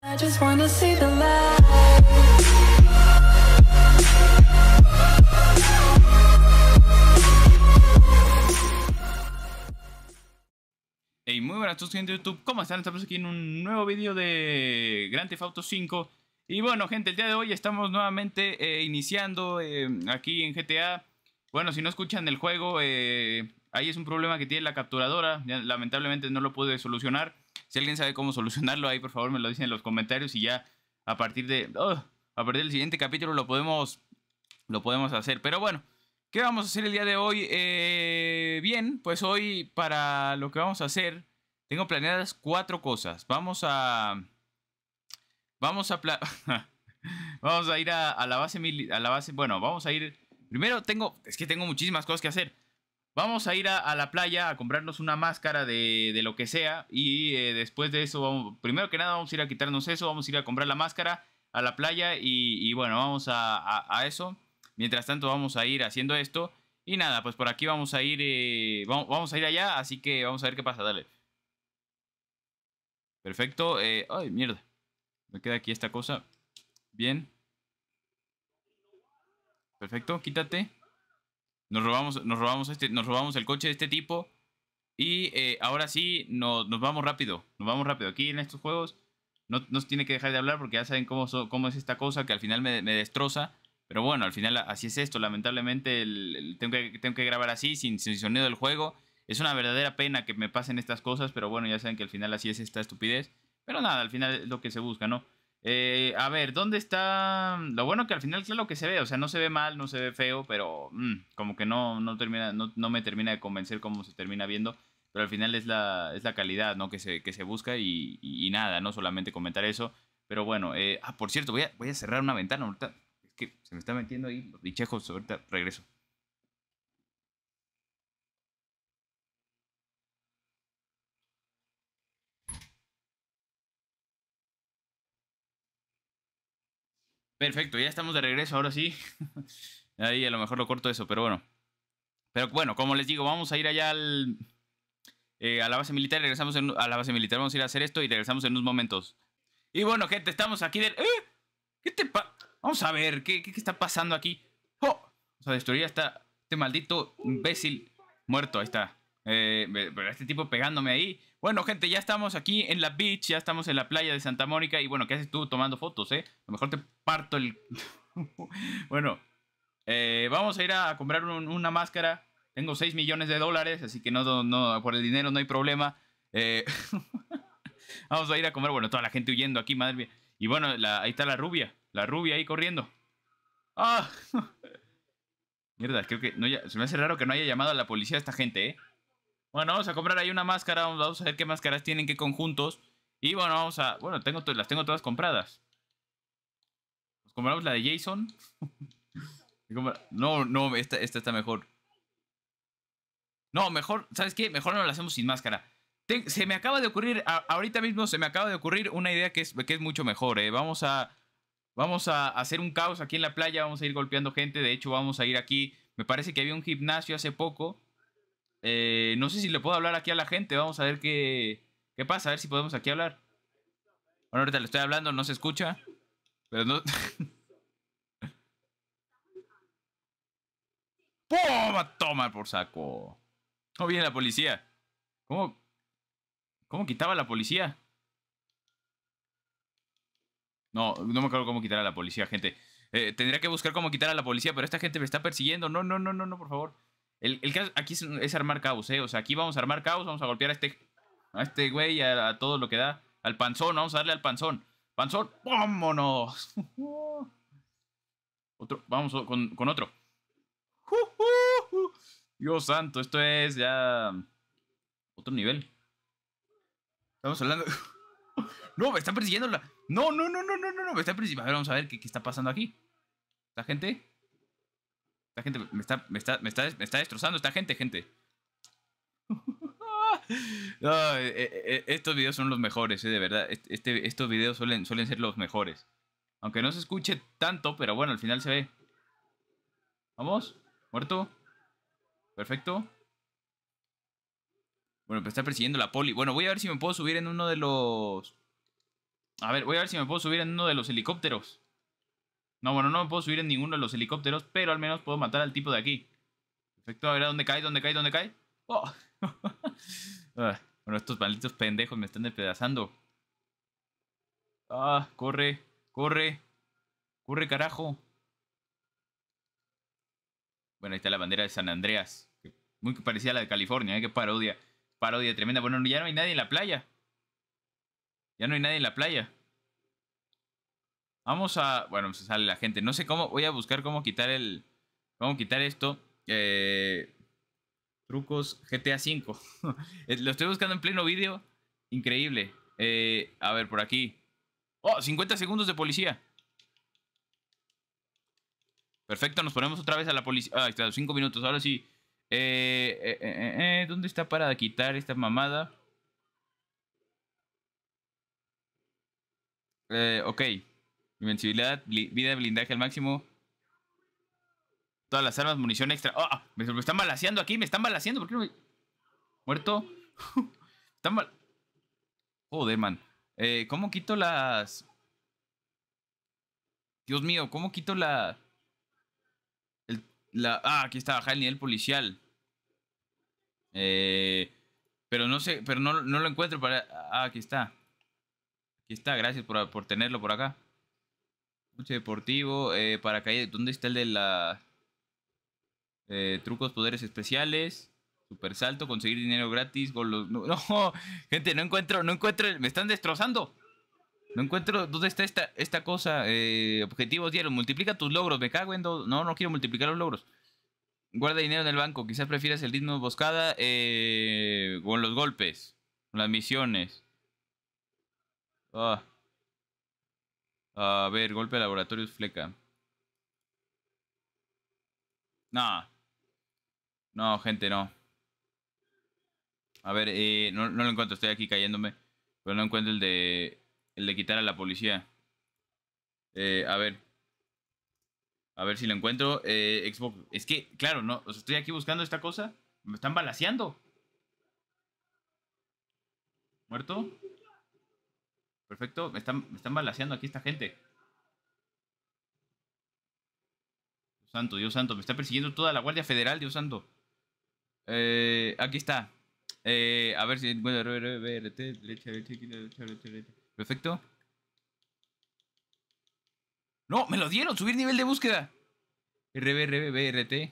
I Hey, muy buenas a todos gente de YouTube, ¿cómo están? Estamos aquí en un nuevo video de Grand Theft Auto 5 Y bueno gente, el día de hoy estamos nuevamente eh, iniciando eh, aquí en GTA Bueno, si no escuchan el juego, eh, ahí es un problema que tiene la capturadora Lamentablemente no lo pude solucionar si alguien sabe cómo solucionarlo ahí, por favor, me lo dicen en los comentarios y ya a partir de oh, a partir del siguiente capítulo lo podemos lo podemos hacer. Pero bueno, ¿qué vamos a hacer el día de hoy? Eh, bien, pues hoy para lo que vamos a hacer tengo planeadas cuatro cosas. Vamos a vamos a vamos a ir a, la base a la base. Bueno, vamos a ir primero. Tengo es que tengo muchísimas cosas que hacer. Vamos a ir a, la playa a comprarnos una máscara de, lo que sea y eh, después de eso, primero que nada vamos a ir a quitarnos eso, vamos a ir a comprar la máscara a la playa y, bueno, vamos a, eso. Mientras tanto vamos a ir haciendo esto y nada, pues por aquí vamos a ir, eh, vamos, a ir allá, así que vamos a ver qué pasa, dale. Perfecto, eh, ay mierda, me queda aquí esta cosa, bien. Perfecto, quítate. Nos robamos, nos robamos, este, nos robamos el coche de este tipo. Y eh, ahora sí, nos vamos rápido. Nos vamos rápido. Aquí en estos juegos no nos tiene que dejar de hablar porque ya saben cómo, cómo es esta cosa que al final me, destroza. Pero bueno, al final así es esto. Lamentablemente tengo, que, tengo que grabar así, sin, sin sonido del juego. Es una verdadera pena que me pasen estas cosas, pero bueno, ya saben que al final así es esta estupidez. Pero nada, al final es lo que se busca, ¿no? Eh, a ver, ¿dónde está? Mm, lo bueno que al final, es lo que se ve, o sea, no se ve mal, no se ve feo, pero mm, como que no, no, termina, no, me termina de convencer cómo se termina viendo, pero al final es la, es la calidad ¿no? que, se, que se busca y, nada, no solamente comentar eso. Pero bueno, eh, ah, por cierto, voy a, voy a cerrar una ventana ahorita. Es que se me está metiendo ahí los bichejos, ahorita regreso. Perfecto, ya estamos de regreso, ahora sí. Ahí a lo mejor lo corto eso, pero bueno. Pero bueno, como les digo, vamos a ir allá al, eh, a la base militar, regresamos a la base militar, vamos a ir a hacer esto y regresamos en unos momentos. Y bueno, gente, estamos aquí del... ¡Eh! ¿Qué te pa Vamos a ver, ¿qué, está pasando aquí? ¡Oh! o sea destruir a este maldito imbécil muerto, ahí está. Eh, este tipo pegándome ahí. Bueno, gente, ya estamos aquí en la beach, ya estamos en la playa de Santa Mónica. Y bueno, ¿qué haces tú tomando fotos, eh? A lo mejor te parto el. bueno, eh, vamos a ir a comprar una máscara. Tengo 6 millones de dólares, así que no, no por el dinero no hay problema. Eh, vamos a ir a comer. Bueno, toda la gente huyendo aquí, madre mía. Y bueno, la, ahí está la rubia. La rubia ahí corriendo. ¡Ah! Mierda, creo que no, se me hace raro que no haya llamado a la policía a esta gente, ¿eh? Bueno, vamos a comprar ahí una máscara. Vamos a ver qué máscaras tienen, qué conjuntos. Y bueno, vamos a. Bueno, tengo, las tengo todas compradas. compramos la de Jason. no, no, esta, está mejor. No, mejor, ¿sabes qué? Mejor no la hacemos sin máscara. se me acaba de ocurrir, ahorita mismo se me acaba de ocurrir una idea que es, que es mucho mejor. Eh. Vamos, a, vamos a hacer un caos aquí en la playa, vamos a ir golpeando gente. De hecho, vamos a ir aquí. Me parece que había un gimnasio hace poco eh, no sé si le puedo hablar aquí a la gente. Vamos a ver qué, pasa. A ver si podemos aquí hablar. Bueno, ahorita le estoy hablando, no se escucha. Pero no. Toma por saco. ¿Cómo viene la policía? ¿Cómo? ¿Cómo quitaba la policía? No, no me acuerdo cómo quitar a la policía, gente. Eh, tendría que buscar cómo quitar a la policía, pero esta gente me está persiguiendo. No, no, no, no, no, por favor. El, el aquí es, armar caos, ¿eh? O sea, aquí vamos a armar caos, vamos a golpear a este, a este güey, a, a todo lo que da. Al panzón, vamos a darle al panzón. Panzón, vámonos. otro, vamos con, con otro. Dios santo, esto es ya otro nivel. Estamos hablando... no, me están persiguiendo la... No, no, no, no, no, no, me están persiguiendo... A ver, vamos a ver qué, qué está pasando aquí. la gente? Esta gente me está, está, destrozando esta gente, gente. Eh, eh, eh, estos videos son los mejores, de verdad. Este, estos videos suelen, suelen ser los mejores. Aunque no se escuche tanto, pero bueno, al final se ve. Vamos, muerto. Perfecto. Bueno, me está persiguiendo la poli. Bueno, voy a ver si me puedo subir en uno de los... A ver, voy a ver si me puedo subir en uno de los helicópteros. No, bueno, no me puedo subir en ninguno de los helicópteros, pero al menos puedo matar al tipo de aquí. Perfecto, a ver a dónde cae, dónde cae, dónde cae. Oh. Ah, bueno, estos malditos pendejos me están despedazando. Ah, corre, corre, corre carajo. Bueno, ahí está la bandera de San Andreas. Muy parecida a la de California, ¿eh? Qué parodia. Parodia tremenda. Bueno, ya no hay nadie en la playa. Ya no hay nadie en la playa. Vamos a. Bueno, se sale la gente. No sé cómo. Voy a buscar cómo quitar el. Cómo quitar esto. Eh, trucos GTA V. Lo estoy buscando en pleno vídeo. Increíble. Eh, a ver, por aquí. Oh, 50 segundos de policía. Perfecto, nos ponemos otra vez a la policía. Ah, está, 5 minutos. Ahora sí. Eh, ¿Dónde está para quitar esta mamada? ok. Invencibilidad, vida, de blindaje al máximo. Todas las armas, munición extra. ¡Ah! ¡Oh! Me, están balaseando aquí, me están balaseando. ¿Por qué no me... Muerto. están mal. Joder, man. Eh, ¿Cómo quito las... Dios mío, ¿cómo quito la... la... Ah, aquí está, bajar el nivel policial. Eh, pero no sé, pero no, lo encuentro para... Ah, aquí está. Aquí está, gracias por tenerlo por acá deportivo, eh, caer ¿Dónde está el de la. Eh, trucos, poderes especiales? Super salto, conseguir dinero gratis, No, no, gente, no encuentro, no encuentro. Me están destrozando. No encuentro dónde está esta, esta cosa. Eh, objetivos diarios, multiplica tus logros. Me cago en dos. No, no quiero multiplicar los logros. Guarda dinero en el banco. Quizás prefieras el ritmo boscada, eh, con los golpes, con las misiones. Ah. A ver, golpe de laboratorios fleca. No. No, gente, no. A ver, eh, no, lo encuentro. Estoy aquí cayéndome. Pero no encuentro el de... El de quitar a la policía. Eh, a ver. A ver si lo encuentro. Eh, Xbox. Es que, claro, no. estoy aquí buscando esta cosa. Me están balaseando. ¿Muerto? Perfecto, me están, me balaseando aquí esta gente. Dios santo, Dios santo, me está persiguiendo toda la Guardia Federal, Dios santo. Eh, aquí está. Eh, a ver si... Perfecto. No, me lo dieron, subir nivel de búsqueda. RB,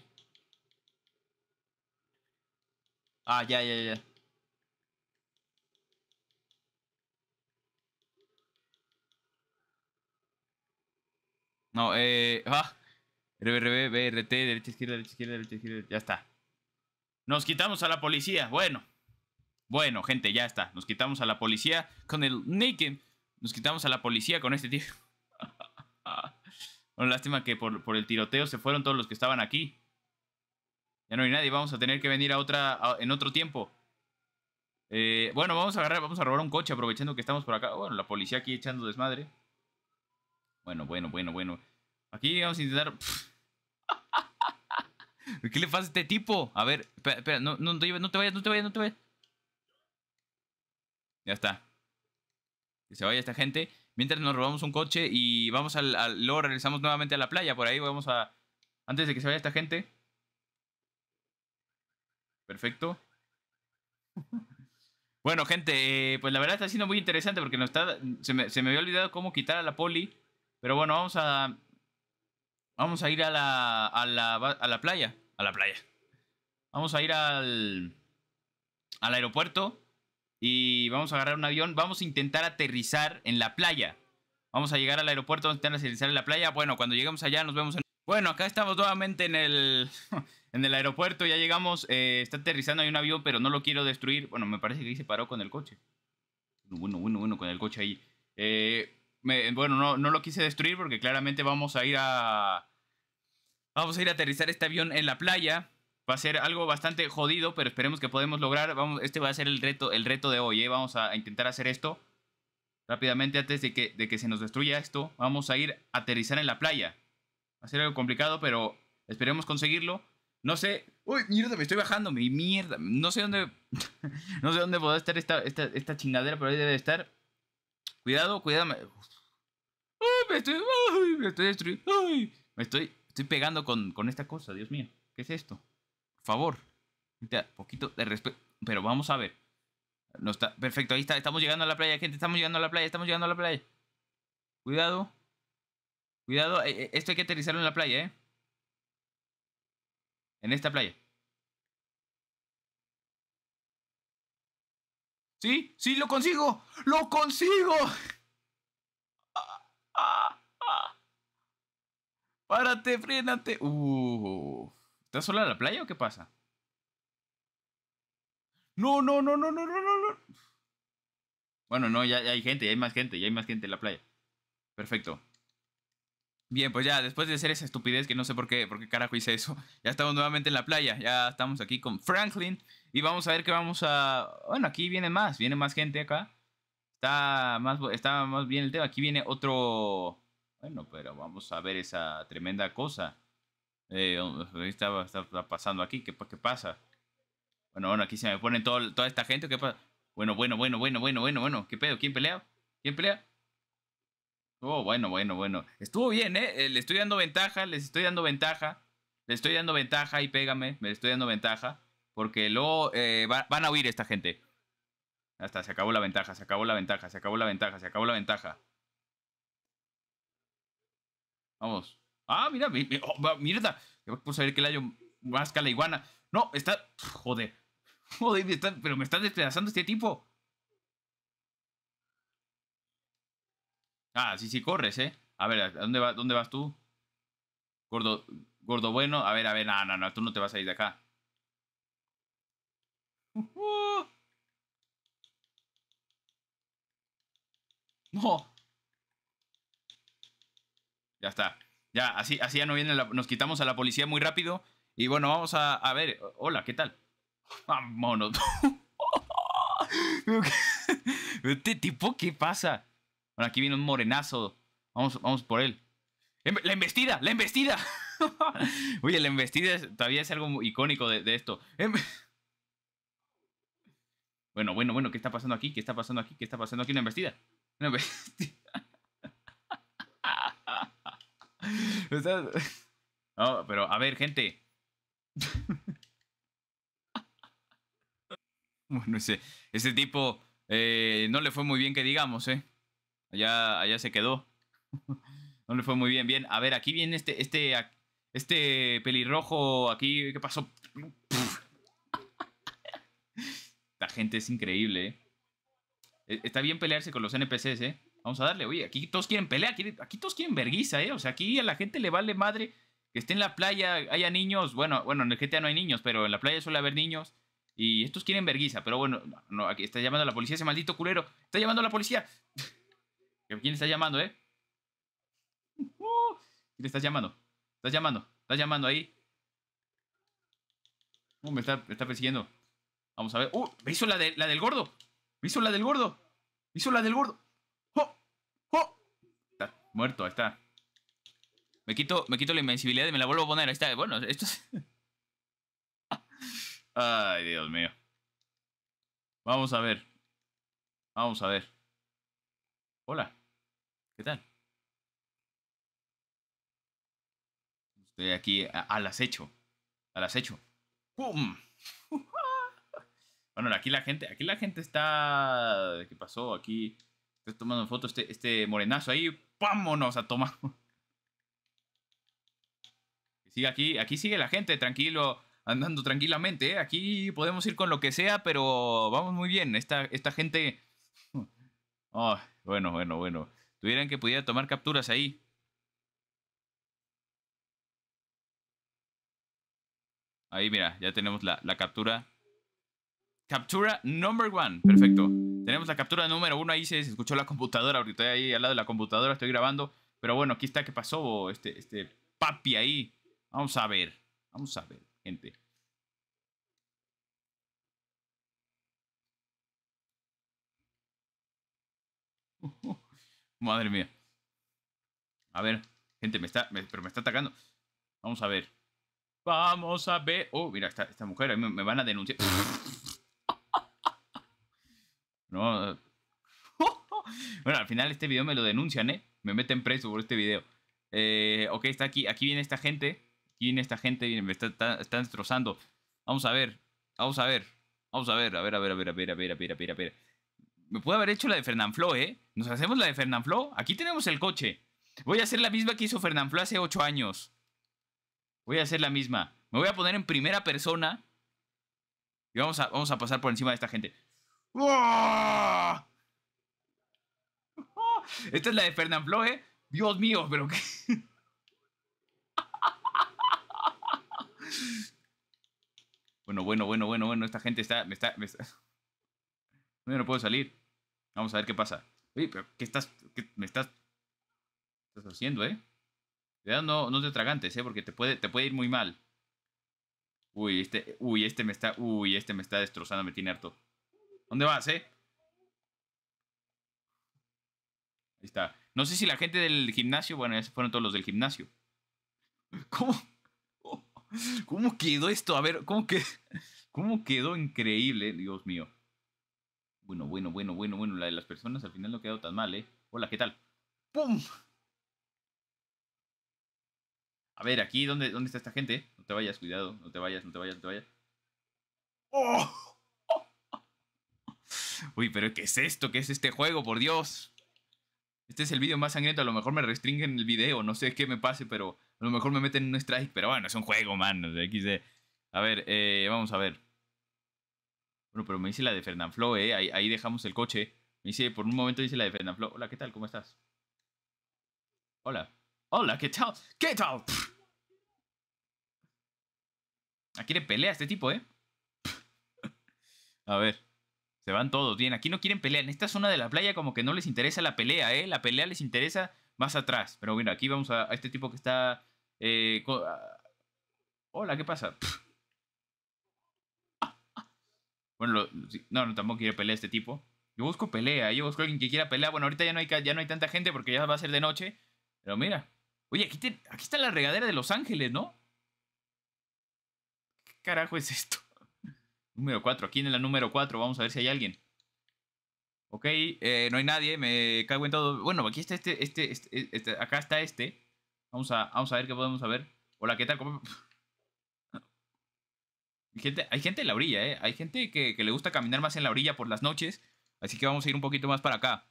Ah, ya, ya, ya. No, eh. Ah. RBRB, derecha, izquierda, derecha, izquierda, derecha, izquierda. Ya está. Nos quitamos a la policía. Bueno. Bueno, gente, ya está. Nos quitamos a la policía con el Naked. Nos quitamos a la policía con este tío. bueno, lástima que por, el tiroteo se fueron todos los que estaban aquí. Ya no hay nadie. Vamos a tener que venir a otra, en otro tiempo. Eh, bueno, vamos a agarrar, vamos a robar un coche aprovechando que estamos por acá. Bueno, la policía aquí echando desmadre. Bueno, bueno, bueno, bueno. Aquí vamos a intentar... ¿Qué le pasa a este tipo? A ver, espera, no, te vayas, no te vayas, no te vayas. Ya está. Que se vaya esta gente. Mientras nos robamos un coche y vamos al, Luego regresamos nuevamente a la playa. Por ahí vamos a... Antes de que se vaya esta gente. Perfecto. Bueno, gente, eh, pues la verdad está siendo muy interesante porque está, se me había olvidado cómo quitar a la poli pero bueno, vamos a. Vamos a ir a la, a la, a la playa. A la playa. Vamos a ir al. Al aeropuerto. Y vamos a agarrar un avión. Vamos a intentar aterrizar en la playa. Vamos a llegar al aeropuerto. Vamos a intentar aterrizar en la playa. Bueno, cuando lleguemos allá, nos vemos en. Bueno, acá estamos nuevamente en el, en el aeropuerto, ya llegamos, eh, está aterrizando, ahí un avión, pero no lo quiero destruir. Bueno, me parece que ahí se paró con el coche. Bueno, bueno, bueno, con el coche ahí. Eh, bueno, no, lo quise destruir porque claramente vamos a ir a... Vamos a ir a aterrizar este avión en la playa. Va a ser algo bastante jodido, pero esperemos que podemos lograr. Vamos, este va a ser el reto, el reto de hoy, ¿eh? Vamos a, intentar hacer esto rápidamente antes de que, se nos destruya esto. Vamos a ir a aterrizar en la playa. Va a ser algo complicado, pero esperemos conseguirlo. No sé. Uy, mierda, me estoy bajando, mi mierda. No sé dónde. no sé dónde podrá estar esta, esta, esta chingadera, pero ahí debe estar. Cuidado, cuidado me estoy, estoy destruyendo, me estoy, pegando con, esta cosa, Dios mío, ¿qué es esto? Por favor, poquito de respeto, pero vamos a ver. No está, perfecto, ahí está, estamos llegando a la playa, gente, estamos llegando a la playa, estamos llegando a la playa. Cuidado, cuidado, eh, eh, esto hay que aterrizarlo en la playa, ¿eh? En esta playa. Sí, sí, lo consigo, lo consigo. Párate, frénate. Uh. ¿Estás sola en la playa o qué pasa? No, no, no, no, no, no, no, Bueno, no, ya, hay gente, ya hay más gente, ya hay más gente en la playa. Perfecto. Bien, pues ya, después de hacer esa estupidez que no sé por qué, por qué carajo hice eso, ya estamos nuevamente en la playa, ya estamos aquí con Franklin y vamos a ver qué vamos a... Bueno, aquí viene más, viene más gente acá. Está más, está más bien el tema, aquí viene otro bueno, pero vamos a ver esa tremenda cosa. Eh, oh, pues, está, pasando aquí, ¿qué, pasa? Bueno, bueno, aquí se me ponen toda esta gente, ¿qué pasa? Bueno, bueno, bueno, bueno, bueno, bueno, bueno, ¿qué pedo? ¿Quién pelea? ¿Quién pelea? Oh, bueno, bueno, bueno. Estuvo bien, ¿eh? eh le estoy dando ventaja, les estoy dando ventaja. Le estoy dando ventaja y pégame, me estoy dando ventaja. Porque luego eh, van a huir esta gente. Hasta se acabó la ventaja, se acabó la ventaja, se acabó la ventaja, se acabó la ventaja. Vamos. Ah, mira, mierda. Oh, Vamos a ver que el año masca la iguana. No, está... Joder. Joder, pero me está despedazando este tipo. Ah, sí, sí, corres, ¿eh? A ver, ¿a dónde, va, dónde vas tú? Gordo, gordo bueno. A ver, a ver, no, no, no, tú no te vas a ir de acá. No, ya está. Ya, así, así ya no viene nos quitamos a la policía muy rápido. Y bueno, vamos a, ver. Hola, ¿qué tal? Vámonos. este tipo, ¿qué pasa? Bueno, aquí viene un morenazo. Vamos, vamos por él. Em, la embestida, la embestida. Oye, la embestida todavía es algo icónico de, de esto. Em, bueno, bueno, bueno, ¿qué está pasando aquí? ¿Qué está pasando aquí? ¿Qué está pasando aquí? Una embestida. Una embestida. pero a ver, gente. Bueno, ese, ese tipo eh, no le fue muy bien que digamos, ¿eh? Allá, se quedó. No le fue muy bien. Bien, a ver, aquí viene este, este, este pelirrojo aquí. ¿Qué pasó? La gente es increíble, ¿eh? e, Está bien pelearse con los NPCs, ¿eh? Vamos a darle, oye, aquí todos quieren pelear. aquí, todos quieren verguiza, ¿eh? O sea, aquí a la gente le vale madre que esté en la playa, haya niños. Bueno, bueno, en el GTA no hay niños, pero en la playa suele haber niños. Y estos quieren verguiza, pero bueno, aquí está llamando a la policía ese maldito culero. Está llamando a la policía. ¿Quién está llamando, eh? Uh, ¿Quién estás llamando? Estás llamando, estás llamando ahí. Uh, me está, persiguiendo. Vamos a ver. ¡Uh! Me hizo de, la del gordo. Me hizo la del gordo. Me hizo la del gordo. Muerto, ahí está. Me quito, me quito la invencibilidad y me la vuelvo a poner. Ahí está. Bueno, esto es... Ay, Dios mío. Vamos a ver. Vamos a ver. Hola. ¿Qué tal? Estoy aquí al acecho. Al acecho. ¡Pum! Bueno, aquí la gente, aquí la gente está. ¿Qué pasó? Aquí estoy tomando fotos. este, este morenazo ahí vámonos a tomar. Sigue aquí, aquí sigue la gente, tranquilo, andando tranquilamente. ¿eh? Aquí podemos ir con lo que sea, pero vamos muy bien. Esta, esta gente... bueno, bueno, bueno. Tuvieran que pudiera tomar capturas ahí. Ahí, mira, ya tenemos la, la captura. Captura number one. Perfecto tenemos la captura número uno. Ahí se escuchó la computadora. Ahorita ahí al lado de la computadora estoy grabando. Pero bueno, aquí está ¿qué pasó este, este papi ahí. Vamos a ver. Vamos a ver, gente. madre mía. A ver, gente, me está, pero me está atacando. Vamos a ver. Vamos a ver. Oh, mira, esta, mujer, me van a denunciar. bueno, al final este video me lo denuncian, ¿eh? Me meten preso por este video. ok, está aquí, aquí viene esta gente, aquí viene esta gente, me está, están destrozando. Vamos a ver, vamos a ver, vamos a ver, a ver, a ver, a ver, a ver, a ver, a ver, a ver. Me puede haber hecho la de Fernanfloo, ¿eh? Nos hacemos la de Fernanfloo. Aquí tenemos el coche. Voy a hacer la misma que hizo Fernanfloo hace 8 años. Voy a hacer la misma. Me voy a poner en primera persona. Y vamos a, vamos a pasar por encima de esta gente. Esta es la de Fernán eh. Dios mío, pero qué. Bueno, bueno, bueno, bueno, bueno. Esta gente está. Me está. Me No, puedo salir. Vamos a ver qué pasa. Oye, pero ¿qué estás. Qué me estás. haciendo, eh? no, no te tragantes, eh, porque te puede, te puede ir muy mal. Uy, este. Uy, este me está. Uy, este me está destrozando, me tiene harto. ¿Dónde vas, eh? Ahí está. No sé si la gente del gimnasio, bueno, se fueron todos los del gimnasio. ¿Cómo? ¿Cómo quedó esto? A ver, ¿cómo, que, cómo quedó increíble? Dios mío. Bueno, bueno, bueno, bueno, bueno. La de las personas al final no quedó tan mal, ¿eh? Hola, ¿qué tal? ¡Pum! A ver, aquí, ¿dónde, dónde está esta gente? No te vayas, cuidado. No te vayas, no te vayas, no te vayas. ¡Oh! Uy, pero ¿qué es esto? ¿Qué es este juego? Por Dios. Este es el video más sangriento. A lo mejor me restringen el video. No sé qué me pase, pero a lo mejor me meten en un strike. Pero bueno, es un juego, man. A ver, eh, vamos a ver. Bueno, pero me dice la de Fernanfloo, ¿eh? Ahí, dejamos el coche. Me dice, por un momento dice la de Floe Hola, ¿qué tal? ¿Cómo estás? Hola. Hola, ¿qué tal? ¿Qué tal? Aquí le pelea este tipo, ¿eh? A ver. Se van todos, bien, aquí no quieren pelear. En esta zona de la playa como que no les interesa la pelea, ¿eh? La pelea les interesa más atrás. Pero bueno, aquí vamos a, este tipo que está... Eh, ah, hola, ¿qué pasa? Bueno, no, no, tampoco quiere pelear este tipo. Yo busco pelea, yo busco alguien que quiera pelear. Bueno, ahorita ya no hay, ya no hay tanta gente porque ya va a ser de noche. Pero mira. Oye, aquí, aquí está la regadera de Los Ángeles, ¿no? ¿Qué carajo es esto? Número 4. aquí en la número 4? Vamos a ver si hay alguien. Ok, eh, no hay nadie, me cago en todo. Bueno, aquí está este, este, este, este, acá está este. Vamos a, vamos a ver qué podemos saber. Hola, ¿qué tal? Hay gente, hay gente en la orilla, ¿eh? Hay gente que, le gusta caminar más en la orilla por las noches. Así que vamos a ir un poquito más para acá.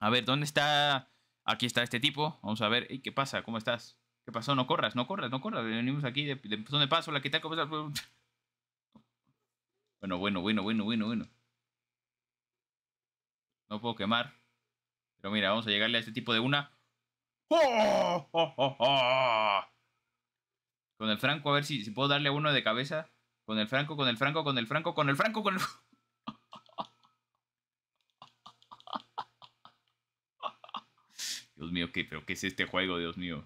A ver, ¿dónde está? Aquí está este tipo. Vamos a ver. ¿Qué pasa? ¿Cómo estás? ¿Qué pasó? No corras, no corras, no corras. Venimos aquí de, de, pues, de paso. Hola, ¿qué tal? ¿Cómo estás? Bueno, bueno, bueno, bueno, bueno, bueno. No puedo quemar. Pero mira, vamos a llegarle a este tipo de una. con el Franco, a ver si, puedo darle uno de cabeza. Con el Franco, con el Franco, con el Franco, con el Franco, con el... Dios mío, ¿qué, pero ¿qué es este juego, Dios mío?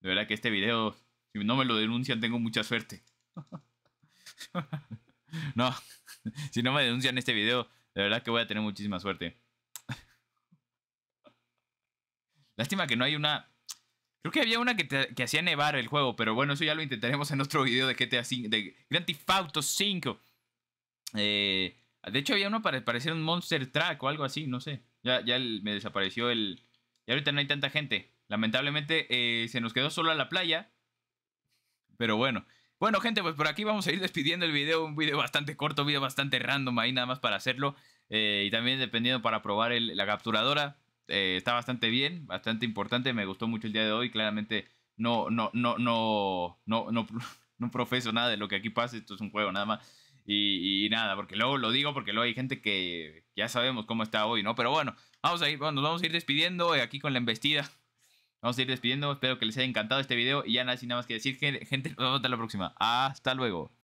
De verdad que este video, si no me lo denuncian, tengo mucha suerte. No, si no me denuncian este video, de verdad que voy a tener muchísima suerte. Lástima que no hay una... Creo que había una que, hacía nevar el juego, pero bueno, eso ya lo intentaremos en otro video de GTA V. de Grand Theft Auto 5. Eh, de hecho, había uno para parecer un Monster Track o algo así, no sé. Ya, ya me desapareció el... Y ahorita no hay tanta gente. Lamentablemente eh, se nos quedó solo a la playa. Pero bueno, bueno, gente, pues por aquí vamos a ir despidiendo el video, un video bastante corto, un video bastante random ahí nada más para hacerlo. Eh, y también dependiendo para probar la capturadora, eh, está bastante bien, bastante importante, me gustó mucho el día de hoy, claramente no, no, no, no, no, no, no profeso nada de lo que aquí pasa, esto es un juego nada más. Y, nada, porque luego lo digo, porque luego hay gente que ya sabemos cómo está hoy, ¿no? Pero bueno, vamos a ir, bueno, nos vamos a ir despidiendo eh, aquí con la embestida. Vamos a ir despidiendo. Espero que les haya encantado este video. Y ya nada, sin nada más que decir, gente. Nos vemos hasta la próxima. Hasta luego.